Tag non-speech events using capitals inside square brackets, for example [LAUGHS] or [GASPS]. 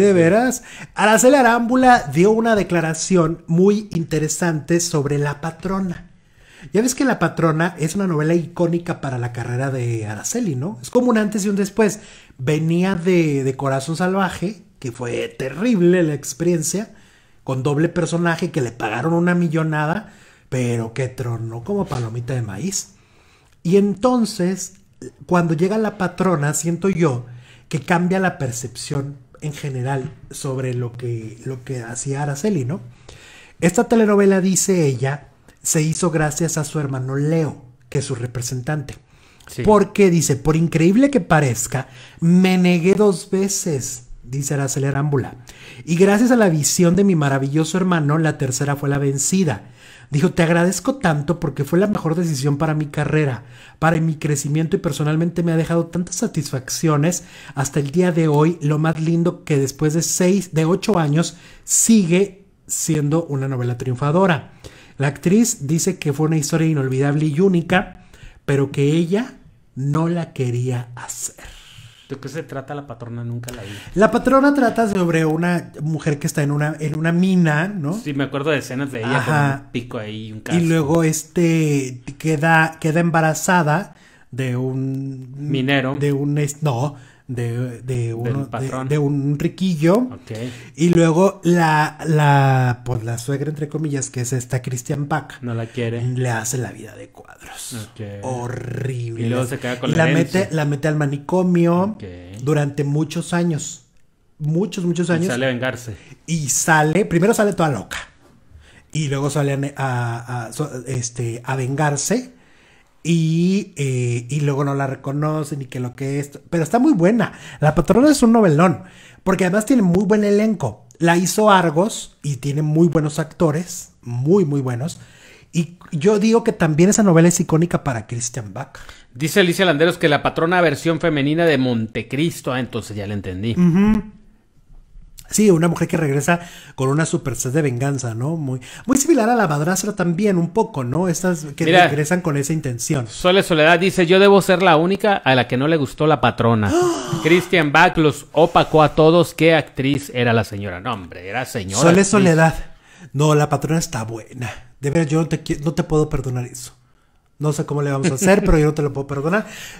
¿De veras? Araceli Arámbula dio una declaración muy interesante sobre La Patrona. Ya ves que La Patrona es una novela icónica para la carrera de Araceli, ¿no? Es como un antes y un después. Venía de, de Corazón Salvaje, que fue terrible la experiencia, con doble personaje que le pagaron una millonada, pero que tronó como palomita de maíz. Y entonces, cuando llega la patrona, siento yo que cambia la percepción en general sobre lo que, lo que hacía Araceli, ¿no? Esta telenovela, dice ella, se hizo gracias a su hermano Leo, que es su representante. Porque dice, por increíble que parezca, me negué dos veces dice la Arámbula. Y gracias a la visión de mi maravilloso hermano, la tercera fue la vencida. Dijo, te agradezco tanto porque fue la mejor decisión para mi carrera, para mi crecimiento y personalmente me ha dejado tantas satisfacciones hasta el día de hoy, lo más lindo que después de seis, de ocho años, sigue siendo una novela triunfadora. La actriz dice que fue una historia inolvidable y única, pero que ella no la quería hacer. ¿De qué se trata la patrona? Nunca la vi. La patrona trata sobre una mujer que está en una, en una mina, ¿no? Sí, me acuerdo de escenas de ella con un pico ahí y un Y luego este queda, queda embarazada de un minero. De un... No, de, de, un riquillo. Y luego la, la, por pues la suegra, entre comillas, que es esta Christian Pack No la quiere. Le hace la vida de cuadros. Horrible. Y luego se queda con la, mete, la mete al manicomio durante muchos años. Muchos, muchos años. Y sale a vengarse. Y sale, primero sale toda loca. Y luego sale este, a vengarse y, eh, y, luego no la reconocen y que lo que es. Pero está muy buena. La patrona es un novelón. Porque además tiene muy buen elenco. La hizo Argos y tiene muy buenos actores. Muy, muy buenos. Y yo digo que también esa novela es icónica para Christian Bach. Dice Alicia Landeros que la patrona versión femenina de Montecristo. Ah, entonces ya la entendí. Sí, una mujer que regresa con una super sed de venganza, ¿no? Muy, muy similar a la madrastra también, un poco, ¿no? Estas que regresan con esa intención. Sole Soledad dice, yo debo ser la única a la que no le gustó la patrona. [GASPS] Christian Bach opacó a todos. ¿Qué actriz era la señora? No, hombre, era señora. Sole Soledad. No, la patrona está buena. De ver yo te, no te puedo perdonar eso. No sé cómo le vamos a hacer, [LAUGHS] pero yo no te lo puedo perdonar.